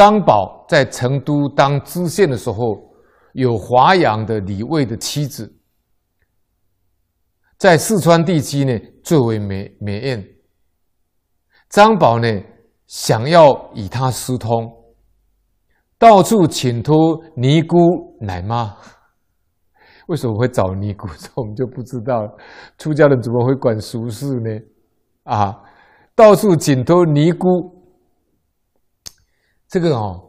张宝在成都当知县的时候，有华阳的李卫的妻子，在四川地区呢最为美美艳。张宝呢想要与她私通，到处请托尼姑奶妈。为什么会找尼姑？我们就不知道了。出家人怎么会管俗事呢？啊，到处请托尼姑。这个哦，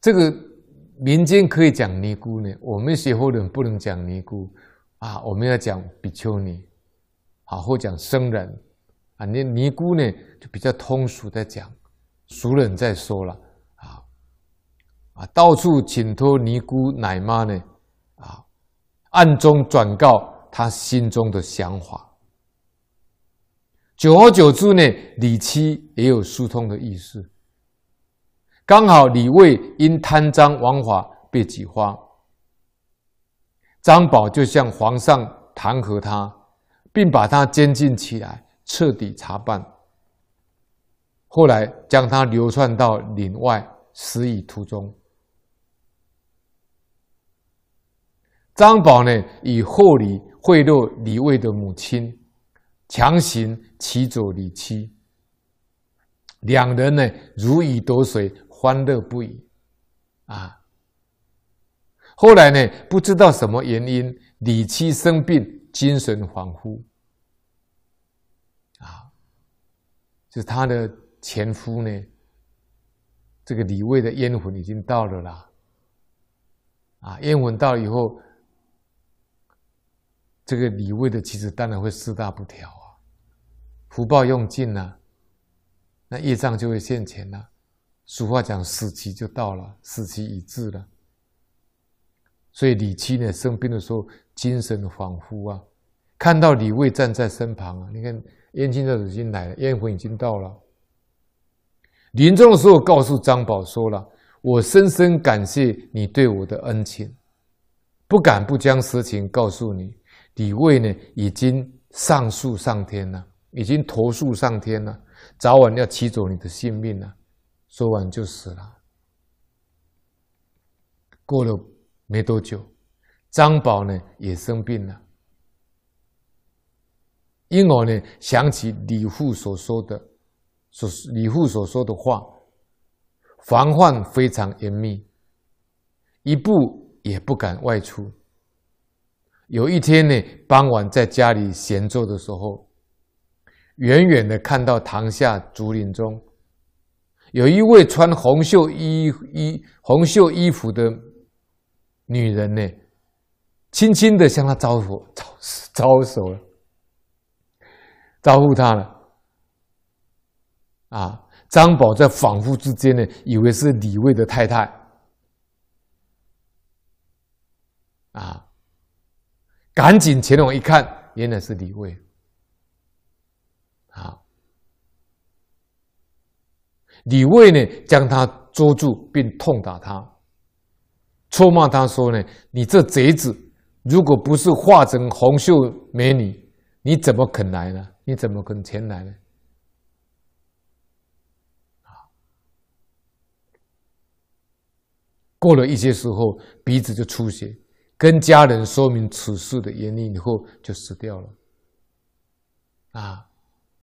这个民间可以讲尼姑呢，我们学佛人不能讲尼姑啊，我们要讲比丘尼，好或讲僧人啊，那尼姑呢就比较通俗的讲，熟人在说了啊啊，到处请托尼姑奶妈呢啊，暗中转告他心中的想法，久而久之呢，李七也有疏通的意思。刚好李卫因贪赃枉法被举发，张宝就向皇上弹劾他，并把他监禁起来，彻底查办。后来将他流窜到岭外，死于途中。张宝呢，以厚礼贿赂李卫的母亲，强行娶走李妻，两人呢，如鱼得水。欢乐不已，啊！后来呢？不知道什么原因，李妻生病，精神恍惚，啊！就是他的前夫呢，这个李卫的冤魂已经到了啦，啊！冤魂到了以后，这个李卫的妻子当然会四大不调啊，福报用尽了，那业障就会现前了。俗话讲，死期就到了，死期已至了。所以李七呢生病的时候，精神恍惚啊，看到李卫站在身旁啊，你看燕青都已经来了，燕魂已经到了。临终的时候，告诉张宝说了：“我深深感谢你对我的恩情，不敢不将实情告诉你。李卫呢已经上诉上天了，已经投诉上天了，早晚要取走你的性命了。”说完就死了。过了没多久，张宝呢也生病了，因而呢想起李富所说的，所李富所说的话，防范非常严密，一步也不敢外出。有一天呢，傍晚在家里闲坐的时候，远远的看到堂下竹林中。有一位穿红袖衣衣红袖衣服的女人呢，轻轻的向他招手，招手了，招呼他了。啊，张宝在恍惚之间呢，以为是李卫的太太。啊，赶紧前往一看，原来是李卫。李卫呢，将他捉住并痛打他，臭骂他说呢：“你这贼子，如果不是化成红袖美女，你怎么肯来呢？你怎么肯前来呢？”啊，过了一些时候，鼻子就出血，跟家人说明此事的原因以后，就死掉了。啊。